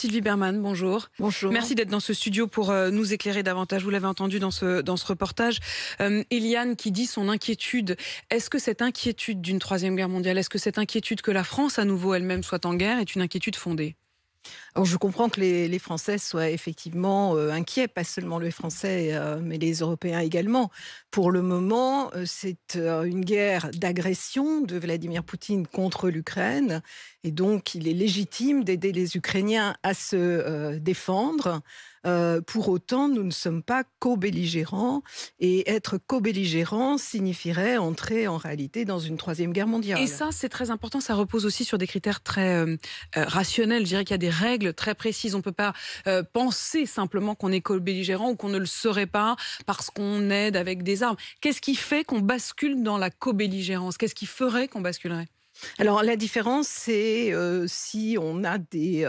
Sylvie Berman, bonjour. Bonjour. Merci d'être dans ce studio pour euh, nous éclairer davantage. Vous l'avez entendu dans ce, dans ce reportage. Euh, Eliane qui dit son inquiétude. Est-ce que cette inquiétude d'une troisième guerre mondiale, est-ce que cette inquiétude que la France à nouveau elle-même soit en guerre est une inquiétude fondée alors, je comprends que les, Français soient effectivement euh, inquiets, pas seulement les Français, euh, mais les Européens également. Pour le moment, euh, c'est une guerre d'agression de Vladimir Poutine contre l'Ukraine. Et donc, il est légitime d'aider les Ukrainiens à se défendre. pour autant, nous ne sommes pas co-belligérants. Et être co-belligérant signifierait entrer en réalité dans une troisième guerre mondiale. Et ça, c'est très important. Ça repose aussi sur des critères très rationnels. Je dirais qu'il y a des règles très précise. On ne peut pas euh, penser simplement qu'on est co-belligérant ou qu'on ne le serait pas parce qu'on aide avec des armes. Qu'est-ce qui fait qu'on bascule dans la co-belligérance Qu'est-ce qui ferait qu'on basculerait alors la différence, c'est euh, si on a des,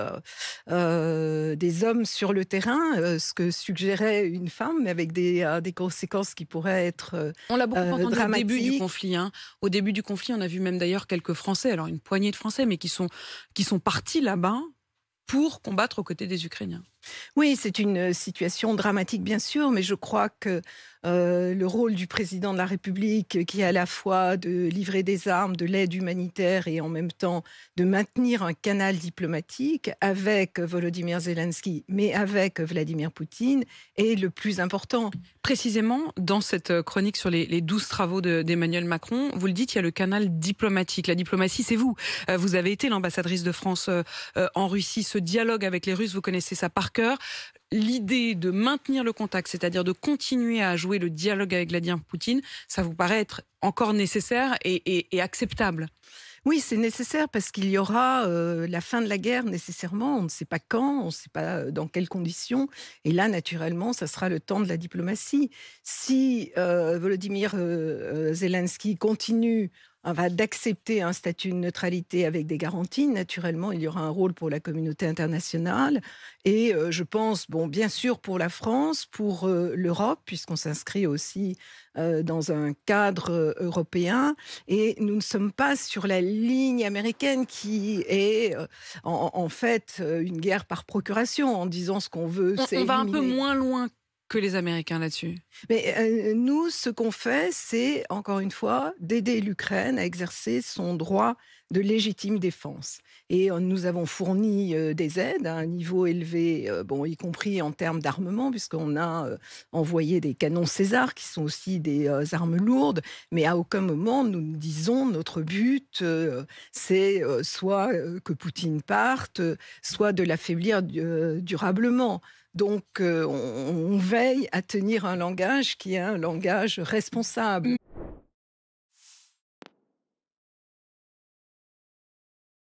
euh, des hommes sur le terrain, ce que suggérait une femme, mais avec des, des conséquences qui pourraient être... on l'a beaucoup entendu au début du conflit. Hein. Au début du conflit, on a vu même d'ailleurs quelques Français, alors une poignée de Français, mais qui sont, qui sont partis là-bas pour combattre aux côtés des Ukrainiens. Oui, c'est une euh, situation dramatique, bien sûr, mais je crois que euh, le rôle du président de la République, qui est à la fois de livrer des armes, de l'aide humanitaire et en même temps de maintenir un canal diplomatique avec Volodymyr Zelensky, mais avec Vladimir Poutine, est le plus important. Précisément, dans cette euh, chronique sur les, douze travaux d'Emmanuel Macron, vous le dites, il y a le canal diplomatique. La diplomatie, c'est vous. Vous avez été l'ambassadrice de France en Russie. Ce dialogue avec les Russes, vous connaissez ça par cœur. l'idée de maintenir le contact, c'est-à-dire de continuer à jouer le dialogue avec Vladimir Poutine, ça vous paraît être encore nécessaire et, acceptable oui, c'est nécessaire parce qu'il y aura euh, la fin de la guerre nécessairement. On ne sait pas quand, on ne sait pas euh, dans quelles conditions. Et là, naturellement, ça sera le temps de la diplomatie. Si euh, Volodymyr Zelensky continue va d'accepter un statut de neutralité avec des garanties. Naturellement, il y aura un rôle pour la communauté internationale et euh, je pense, bon, bien sûr pour la France, pour euh, l'Europe, puisqu'on s'inscrit aussi euh, dans un cadre européen et nous ne sommes pas sur la ligne américaine qui est en, fait une guerre par procuration en disant ce qu'on veut. On, on va un peu moins loin que les Américains là-dessus Mais euh, nous, ce qu'on fait, c'est, encore une fois, d'aider l'Ukraine à exercer son droit de légitime défense. Et euh, nous avons fourni euh, des aides à un niveau élevé, euh, bon, y compris en termes d'armement, puisqu'on a envoyé des canons César, qui sont aussi des armes lourdes, mais à aucun moment nous disons notre but, c'est soit que Poutine parte, soit de l'affaiblir durablement. Donc, on, veille à tenir un langage qui est un langage responsable.